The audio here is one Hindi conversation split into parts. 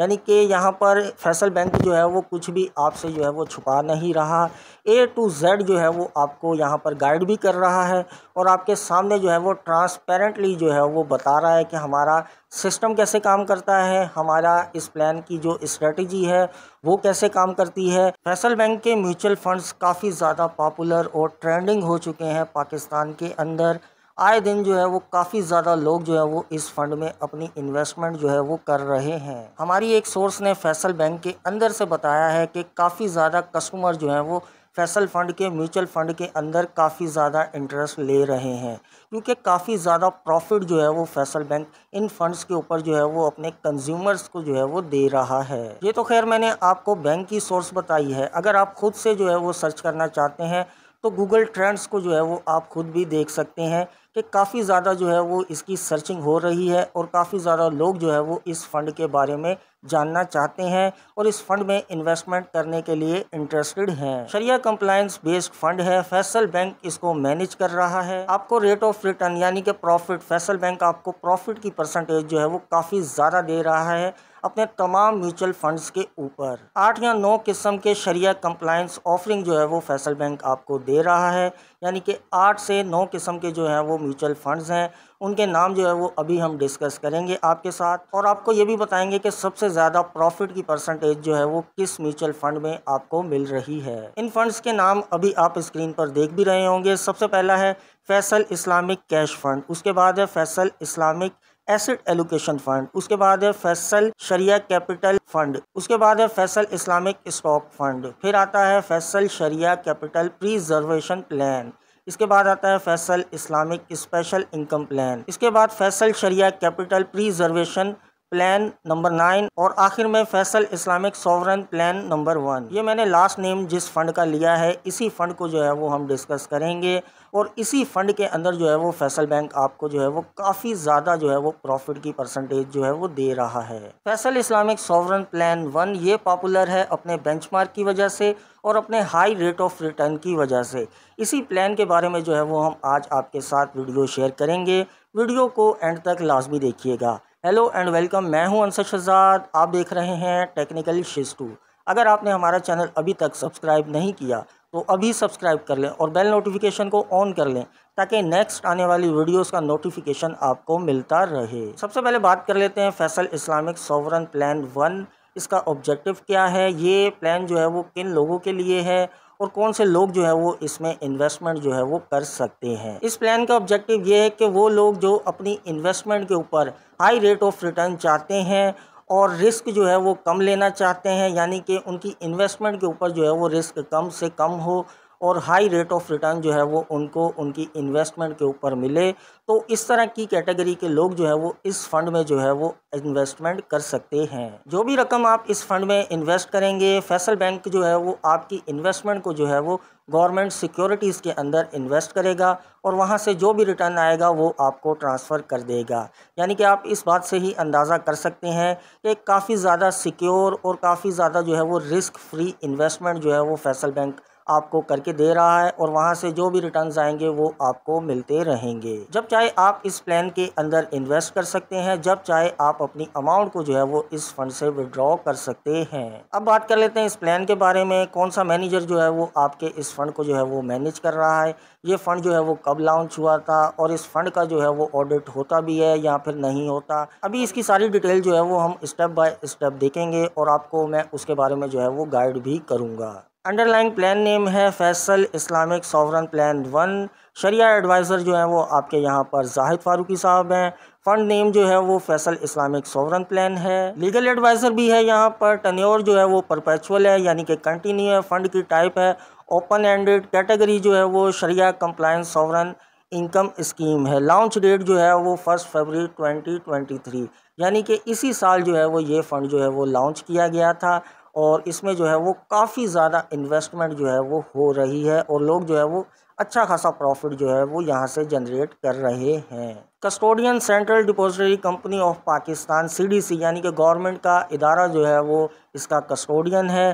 यानी कि यहाँ पर फैसल बैंक जो है वो कुछ भी आपसे जो है वो छुपा नहीं रहा ए टू जेड जो है वो आपको यहाँ पर गाइड भी कर रहा है और आपके सामने जो है वो ट्रांसपेरेंटली जो है वो बता रहा है कि हमारा सिस्टम कैसे काम करता है हमारा इस प्लान की जो स्ट्रेटजी है वो कैसे काम करती है फैसल बैंक के म्यूचुअल फंड्स काफ़ी ज़्यादा पॉपुलर और ट्रेंडिंग हो चुके हैं पाकिस्तान के अंदर आए दिन जो है वो काफ़ी ज़्यादा लोग जो है वो इस फंड में अपनी इन्वेस्टमेंट जो है वो कर रहे हैं हमारी एक सोर्स ने फैसल बैंक के अंदर से बताया है कि काफ़ी ज़्यादा कस्टमर जो है वो फैसल फंड के म्यूचुअल फंड के अंदर काफ़ी ज़्यादा इंटरेस्ट ले रहे हैं क्योंकि काफ़ी ज़्यादा प्रॉफिट जो है वो फैसल बैंक इन फंड्स के ऊपर जो है वो अपने कंज्यूमर्स को जो है वो दे रहा है ये तो खैर मैंने आपको बैंक की सोर्स बताई है अगर आप खुद से जो है वो सर्च करना चाहते हैं तो गूगल ट्रेंड्स को जो है वो आप खुद भी देख सकते हैं कि काफ़ी ज़्यादा जो है वो इसकी सर्चिंग हो रही है और काफ़ी ज़्यादा लोग जो है वो इस फ़ंड के बारे में जानना चाहते हैं और इस फंड में इन्वेस्टमेंट करने के लिए इंटरेस्टेड हैं शरिया कंप्लायंस बेस्ड फंड है फैसल बैंक इसको मैनेज कर रहा है आपको रेट ऑफ रिटर्न यानी कि प्रॉफिट फैसल बैंक आपको प्रॉफिट की परसेंटेज जो है वो काफ़ी ज़्यादा दे रहा है अपने तमाम म्यूचुअल फंड्स के ऊपर आठ या नौ किस्म के शरिया कंप्लायंस ऑफरिंग जो है वो फैसल बैंक आपको दे रहा है यानी कि आठ से नौ किस्म के जो हैं वो म्यूचुअल फंड्स हैं उनके नाम जो है वो अभी हम डिस्कस करेंगे आपके साथ और आपको ये भी बताएंगे कि सबसे ज़्यादा प्रॉफिट की परसेंटेज जो है वो किस म्यूचुअल फंड में आपको मिल रही है इन फंड्स के नाम अभी आप स्क्रीन पर देख भी रहे होंगे सबसे पहला है फैसल इस्लामिक कैश फंड उसके बाद है Faysal Islamic asset allocation fund उसके बाद है फैसल शरिया कैपिटल फंड उसके बाद है फैसल इस्लामिक स्टॉक फंड फिर आता है फैसल शरिया कैपिटल प्रिजर्वेशन प्लान इसके बाद आता है Faysal Islamic special income plan इसके बाद फैसल शरिया capital preservation plan number nine और आखिर में Faysal Islamic sovereign plan number one ये मैंने लास्ट नेम जिस फंड का लिया है इसी फंड को जो है वो हम डिस्कस करेंगे और इसी फंड के अंदर जो है वो फैसल बैंक आपको जो है वो काफ़ी ज़्यादा जो है वो प्रॉफिट की परसेंटेज जो है वो दे रहा है Faysal Islamic sovereign plan one ये पॉपुलर है अपने बेंचमार्क की वजह से और अपने हाई रेट ऑफ रिटर्न की वजह से इसी प्लान के बारे में जो है वो हम आज आपके साथ वीडियो शेयर करेंगे वीडियो को एंड तक लाजमी देखिएगा हेलो एंड वेलकम मैं हूं अंसर शहजाद आप देख रहे हैं टेक्निकल शिज टू अगर आपने हमारा चैनल अभी तक सब्सक्राइब नहीं किया तो अभी सब्सक्राइब कर लें और बेल नोटिफिकेशन को ऑन कर लें ताकि नेक्स्ट आने वाली वीडियोस का नोटिफिकेशन आपको मिलता रहे सबसे पहले बात कर लेते हैं Faysal Islamic sovereign plan one इसका ऑब्जेक्टिव क्या है ये प्लान जो है वो किन लोगों के लिए है और कौन से लोग जो है वो इसमें इन्वेस्टमेंट जो है वो कर सकते हैं इस प्लान का ऑब्जेक्टिव ये है कि वो लोग जो अपनी इन्वेस्टमेंट के ऊपर हाई रेट ऑफ रिटर्न चाहते हैं और रिस्क जो है वो कम लेना चाहते हैं यानी कि उनकी इन्वेस्टमेंट के ऊपर जो है वो रिस्क कम से कम हो और हाई रेट ऑफ रिटर्न जो है वो उनको उनकी इन्वेस्टमेंट के ऊपर मिले तो इस तरह की कैटेगरी के लोग जो है वो इस फंड में जो है वो इन्वेस्टमेंट कर सकते हैं जो भी रकम आप इस फंड में इन्वेस्ट करेंगे फैसल बैंक जो है वो आपकी इन्वेस्टमेंट को जो है वो गवर्नमेंट सिक्योरिटीज़ के अंदर इन्वेस्ट करेगा और वहाँ से जो भी रिटर्न आएगा वो आपको ट्रांसफ़र कर देगा यानी कि आप इस बात से ही अंदाज़ा कर सकते हैं कि काफ़ी ज़्यादा सिक्योर और काफ़ी ज़्यादा जो है वो रिस्क फ्री इन्वेस्टमेंट जो है वो फैसल बैंक आपको करके दे रहा है और वहाँ से जो भी रिटर्न आएंगे वो आपको मिलते रहेंगे जब चाहे आप इस प्लान के अंदर इन्वेस्ट कर सकते हैं जब चाहे आप अपनी अमाउंट को जो है वो इस फंड से विड्रॉ कर सकते हैं अब बात कर लेते हैं इस प्लान के बारे में कौन सा मैनेजर जो है वो आपके इस फंड को जो है वो मैनेज कर रहा है ये फंड जो है वो कब लॉन्च हुआ था और इस फंड का जो है वो ऑडिट होता भी है या फिर नहीं होता अभी इसकी सारी डिटेल जो है वो हम स्टेप बाय स्टेप देखेंगे और आपको मैं उसके बारे में जो है वो गाइड भी करूँगा अंडरलाइन प्लान नेम है Faysal Islamic sovereign plan one शरिया एडवाइज़र जो है वो आपके यहाँ पर जाहिद फारूकी साहब हैं फ़ंड नेम जो है वो फैसल इस्लामिक सॉवरन प्लान है लीगल एडवाइज़र भी है यहाँ पर टन्योर जो है वो परपेचुअल है यानी कि कंटिन्यू है फ़ंड की टाइप है ओपन एंडेड कैटेगरी जो है वो शरिया कंप्लायंस सॉवरन इनकम स्कीम है लॉन्च डेट जो है वो first February twenty twenty three यानी कि इसी साल जो है वो ये फ़ंड जो है वो लॉन्च किया गया था और इसमें जो है वो काफ़ी ज़्यादा इन्वेस्टमेंट जो है वो हो रही है और लोग जो है वो अच्छा खासा प्रॉफिट जो है वो यहाँ से जनरेट कर रहे हैं custodian central depository company of Pakistan CDC यानी कि गवर्नमेंट का इदारा जो है वो इसका कस्टोडियन है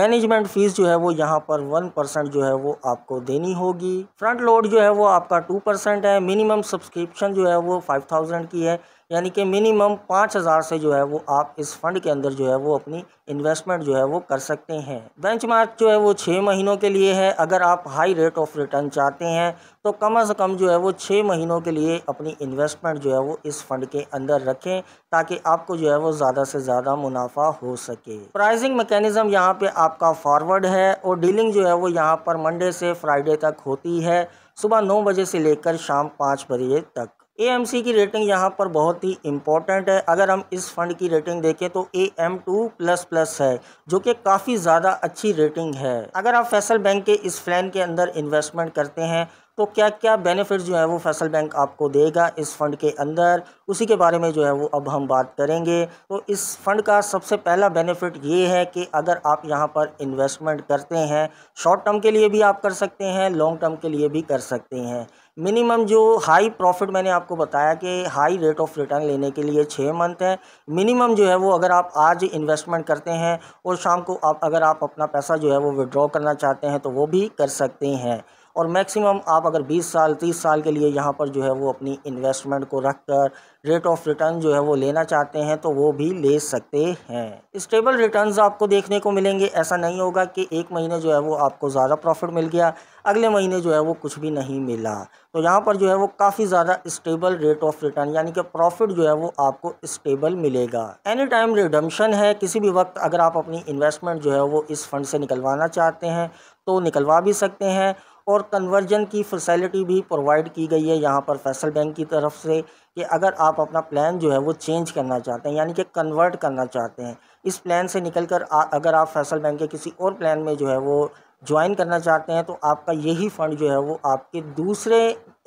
मैनेजमेंट फ़ीस जो है वो यहाँ पर वन परसेंट जो है वो आपको देनी होगी फ्रंट लोड जो है वो आपका टू परसेंट है मिनिमम सब्सक्रिप्शन जो है वो फाइव थाउजेंड की है यानी कि मिनिमम पाँच हज़ार से जो है वो आप इस फंड के अंदर जो है वो अपनी इन्वेस्टमेंट जो है वो कर सकते हैं बेंचमार्क जो है वो छः महीनों के लिए है अगर आप हाई रेट ऑफ रिटर्न चाहते हैं तो कम से कम जो है वो छः महीनों के लिए अपनी इन्वेस्टमेंट जो है वो इस फंड के अंदर रखें ताकि आपको जो है वो ज़्यादा से ज़्यादा मुनाफा हो सके प्राइजिंग मैकेनिज़्म यहाँ पे आपका फॉरवर्ड है और डीलिंग जो है वो यहाँ पर मंडे से फ्राइडे तक होती है सुबह नौ बजे से लेकर शाम पाँच बजे तक ए की रेटिंग यहाँ पर बहुत ही इम्पॉर्टेंट है अगर हम इस फंड की रेटिंग देखें तो A M two plus plus है जो कि काफ़ी ज़्यादा अच्छी रेटिंग है अगर आप फैसल बैंक के इस प्लान के अंदर इन्वेस्टमेंट करते हैं तो क्या क्या बेनिफिट जो है वो फैसल बैंक आपको देगा इस फंड के अंदर उसी के बारे में जो है वो अब हम बात करेंगे तो इस फंड का सबसे पहला बेनिफिट ये है कि अगर आप यहाँ पर इन्वेस्टमेंट करते हैं शॉर्ट टर्म के लिए भी आप कर सकते हैं लॉन्ग टर्म के लिए भी कर सकते हैं मिनिमम जो हाई प्रॉफिट मैंने आपको बताया कि हाई रेट ऑफ रिटर्न लेने के लिए छः मंथ है मिनिमम जो है वो अगर आप आज इन्वेस्टमेंट करते हैं और शाम को आप अगर आप अपना पैसा जो है वो विड्रॉ करना चाहते हैं तो वो भी कर सकते हैं और मैक्सिमम आप अगर 20 साल 30 साल के लिए यहाँ पर जो है वो अपनी इन्वेस्टमेंट को रख कर रेट ऑफ रिटर्न जो है वो लेना चाहते हैं तो वो भी ले सकते हैं स्टेबल रिटर्न्स आपको देखने को मिलेंगे ऐसा नहीं होगा कि एक महीने जो है वो आपको ज़्यादा प्रॉफिट मिल गया अगले महीने जो है वो कुछ भी नहीं मिला तो यहाँ पर जो है वो काफ़ी ज़्यादा स्टेबल रेट ऑफ रिटर्न यानी कि प्रॉफिट जो है वो आपको स्टेबल मिलेगा एनी टाइम रिडम्शन है किसी भी वक्त अगर आप अपनी इन्वेस्टमेंट जो है वो इस फंड से निकलवाना चाहते हैं तो निकलवा भी सकते हैं और कन्वर्जन की फैसिलिटी भी प्रोवाइड की गई है यहाँ पर फैसल बैंक की तरफ से कि अगर आप अपना प्लान जो है वो चेंज करना चाहते हैं यानी कि कन्वर्ट करना चाहते हैं इस प्लान से निकल कर आ, अगर आप फैसल बैंक के किसी और प्लान में जो है वो ज्वाइन करना चाहते हैं तो आपका यही फ़ंड जो है वो आपके दूसरे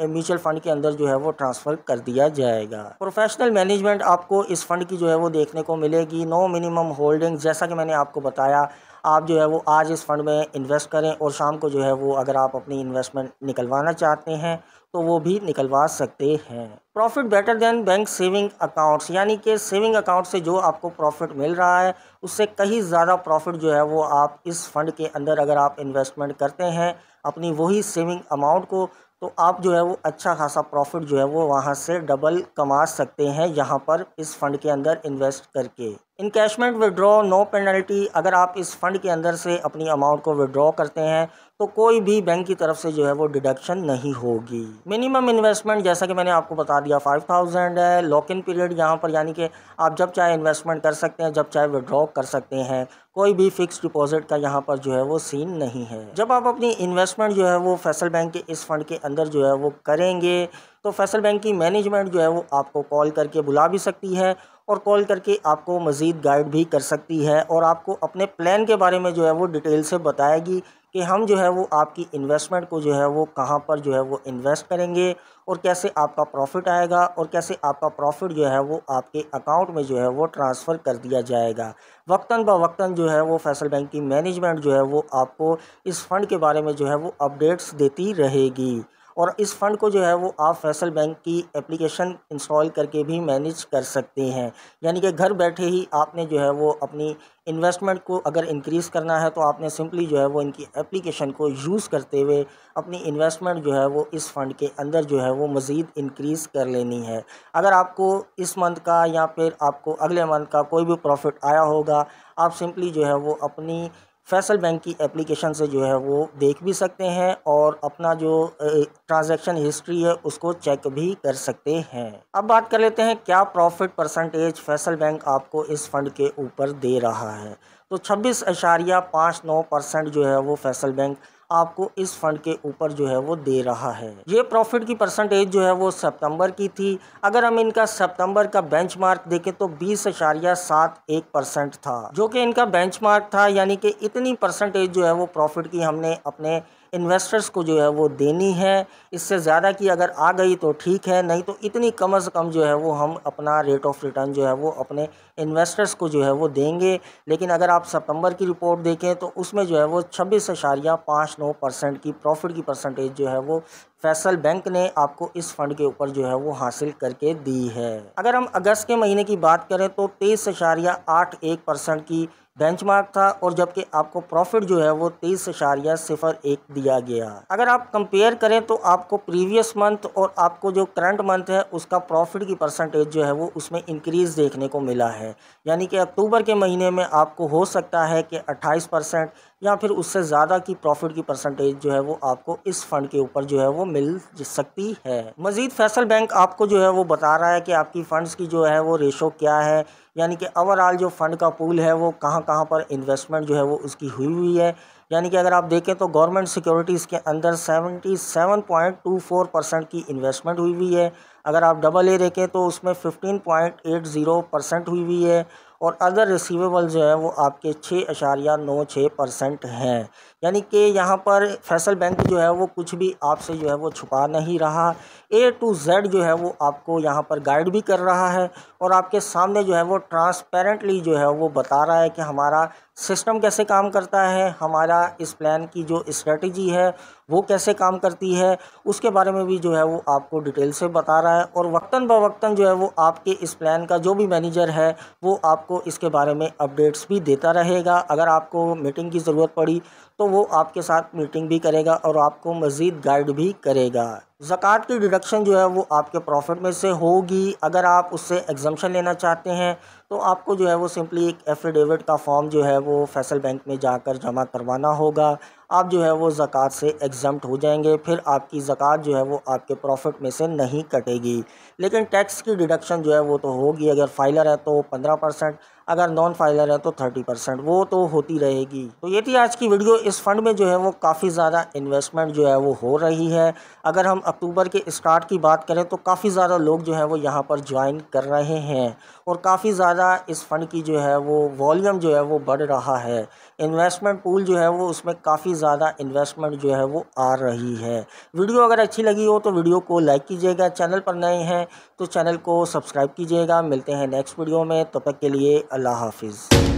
म्यूचुअल फ़ंड के अंदर जो है वो ट्रांसफ़र कर दिया जाएगा प्रोफेशनल मैनेजमेंट आपको इस फंड की जो है वो देखने को मिलेगी नो मिनिमम होल्डिंग जैसा कि मैंने आपको बताया आप जो है वो आज इस फ़ंड में इन्वेस्ट करें और शाम को जो है वो अगर आप अपनी इन्वेस्टमेंट निकलवाना चाहते हैं तो वो भी निकलवा सकते हैं profit better than bank saving accounts यानी कि सेविंग अकाउंट से जो आपको प्रॉफिट मिल रहा है उससे कहीं ज़्यादा प्रॉफिट जो है वो आप इस फंड के अंदर अगर आप इन्वेस्टमेंट करते हैं अपनी वही सेविंग अमाउंट को तो आप जो है वो अच्छा खासा प्रॉफिट जो है वो वहाँ से डबल कमा सकते हैं यहाँ पर इस फंड के अंदर इन्वेस्ट करके इनकेशमेंट विड्रॉ नो पेनल्टी अगर आप इस फंड के अंदर से अपनी अमाउंट को विड्रॉ करते हैं तो कोई भी बैंक की तरफ से जो है वो डिडक्शन नहीं होगी मिनिमम इन्वेस्टमेंट जैसा कि मैंने आपको बता दिया फाइव थाउजेंड है लॉक इन पीरियड यहाँ पर यानी कि आप जब चाहे इन्वेस्टमेंट कर सकते हैं जब चाहे विड्रॉ कर सकते हैं कोई भी फिक्स डिपॉजिट का यहाँ पर जो है वो सीन नहीं है जब आप अपनी इन्वेस्टमेंट जो है वो फैसल बैंक के इस फंड के अंदर जो है वो करेंगे तो फैसल बैंक की मैनेजमेंट जो है वो आपको कॉल करके बुला भी सकती है और कॉल करके आपको मज़ीद गाइड भी कर सकती है और आपको अपने प्लान के बारे में जो है वो डिटेल से बताएगी कि हम जो है वो आपकी इन्वेस्टमेंट को जो है वो कहाँ पर जो है वो इन्वेस्ट करेंगे और कैसे आपका प्रॉफिट आएगा और कैसे आपका प्रॉफिट जो है वो आपके अकाउंट में जो है वो ट्रांसफ़र कर दिया जाएगा वक्ता ब वक्ता जो है वो फैसल बैंक की मैनेजमेंट जो है वो आपको इस फंड के बारे में जो है वो अपडेट्स देती रहेगी और इस फ़ंड को जो है वो आप फैसल बैंक की एप्लीकेशन इंस्टॉल करके भी मैनेज कर सकते हैं यानी कि घर बैठे ही आपने जो है वो अपनी इन्वेस्टमेंट को अगर इंक्रीज़ करना है तो आपने सिंपली जो है वो इनकी एप्लीकेशन को यूज़ करते हुए अपनी इन्वेस्टमेंट जो है वो इस फ़ंड के अंदर जो है वो मज़ीद इंक्रीज़ कर लेनी है अगर आपको इस मंथ का या फिर आपको अगले मंथ का कोई भी प्रॉफिट आया होगा आप सिंपली जो है वो अपनी फैसल बैंक की एप्लीकेशन से जो है वो देख भी सकते हैं और अपना जो ट्रांजैक्शन हिस्ट्री है उसको चेक भी कर सकते हैं अब बात कर लेते हैं क्या प्रॉफिट परसेंटेज फैसल बैंक आपको इस फंड के ऊपर दे रहा है तो छब्बीस अशारिया पाँच नौ परसेंट जो है वो फैसल बैंक आपको इस फंड के ऊपर जो है वो दे रहा है ये प्रॉफिट की परसेंटेज जो है वो सितंबर की थी अगर हम इनका सितंबर का बेंचमार्क देखें तो बीस अशारिया सात एक परसेंट था जो कि इनका बेंचमार्क था यानी कि इतनी परसेंटेज जो है वो प्रॉफिट की हमने अपने इन्वेस्टर्स को जो है वो देनी है इससे ज़्यादा की अगर आ गई तो ठीक है नहीं तो इतनी कम से कम जो है वो हम अपना रेट ऑफ़ रिटर्न जो है वो अपने इन्वेस्टर्स को जो है वो देंगे लेकिन अगर आप सितंबर की रिपोर्ट देखें तो उसमें जो है वो छब्बीस अशारिया पाँच नौ परसेंट की प्रॉफिट की परसेंटेज जो है वो फैसल बैंक ने आपको इस फंड के ऊपर जो है वो हासिल करके दी है अगर हम अगस्त के महीने की बात करें तो तेईस अशारिया आठ एक परसेंट की बेंचमार्क था और जबकि आपको प्रॉफिट जो है वो तेईस अशारिया सिफर एक दिया गया अगर आप कंपेयर करें तो आपको प्रीवियस मंथ और आपको जो करंट मंथ है उसका प्रॉफिट की परसेंटेज जो है वो उसमें इंक्रीज़ देखने को मिला है यानी कि अक्टूबर के महीने में आपको हो सकता है कि अट्ठाईस परसेंट या फिर उससे ज़्यादा की प्रॉफिट की परसेंटेज जो है वो आपको इस फंड के ऊपर जो है वो मिल सकती है मजीद फैसल बैंक आपको जो है वो बता रहा है कि आपकी फ़ंड्स की जो है वो रेशो क्या है यानी कि ओवरऑल जो फ़ंड का पूल है वो कहाँ कहाँ पर इन्वेस्टमेंट जो है वो उसकी हुई हुई है यानी कि अगर आप देखें तो गवर्नमेंट सिक्योरिटीज़ के अंदर 77.24 परसेंट की इन्वेस्टमेंट हुई हुई है अगर आप डबल ए देखें तो उसमें 15.80 परसेंट हुई हुई है और अदर रिसीवेबल जो है वो आपके छः अशारिया नौ छः परसेंट हैं यानी कि यहाँ पर फैसल बैंक जो है वो कुछ भी आपसे जो है वो छुपा नहीं रहा ए टू जेड जो है वो आपको यहाँ पर गाइड भी कर रहा है और आपके सामने जो है वो ट्रांसपेरेंटली जो है वो बता रहा है कि हमारा सिस्टम कैसे काम करता है हमारा इस प्लान की जो स्ट्रेटजी है वो कैसे काम करती है उसके बारे में भी जो है वो आपको डिटेल से बता रहा है और वक्ता बवक्तन जो है वो आपके इस प्लान का जो भी मैनेजर है वो आपको इसके बारे में अपडेट्स भी देता रहेगा अगर आपको मीटिंग की ज़रूरत पड़ी तो वो आपके साथ मीटिंग भी करेगा और आपको मज़ीद गाइड भी करेगा ज़क़़त की डिडक्शन जो है वो आपके प्रॉफिट में से होगी अगर आप उससे एग्ज़म्पन लेना चाहते हैं तो आपको जो है वो सिंपली एक एफ़िडेविट का फॉर्म जो है वो फैसल बैंक में जाकर जमा करवाना होगा आप जो है वो ज़क़़त से एग्ज़म्प्ट हो जाएंगे फिर आपकी ज़क़़त जो है वो आपके प्रॉफिट में से नहीं कटेगी लेकिन टैक्स की डिडक्शन जो है वो तो होगी अगर फाइलर है तो पंद्रह परसेंट अगर नॉन फाइलर है तो थर्टी परसेंट वो तो होती रहेगी तो ये थी आज की वीडियो इस फंड में जो है वो काफ़ी ज़्यादा इन्वेस्टमेंट जो है वो हो रही है अगर हम अक्टूबर के स्टार्ट की बात करें तो काफ़ी ज़्यादा लोग जो है वो यहाँ पर ज्वाइन कर रहे हैं और काफ़ी ज़्यादा इस फंड की जो है वो वॉल्यूम जो है वो बढ़ रहा है इन्वेस्टमेंट पूल जो है वो उसमें काफ़ी ज़्यादा इन्वेस्टमेंट जो है वो आ रही है वीडियो अगर अच्छी लगी हो तो वीडियो को लाइक कीजिएगा चैनल पर नए हैं तो चैनल को सब्सक्राइब कीजिएगा मिलते हैं नेक्स्ट वीडियो में तब तो तक के लिए अल्लाह हाफिज़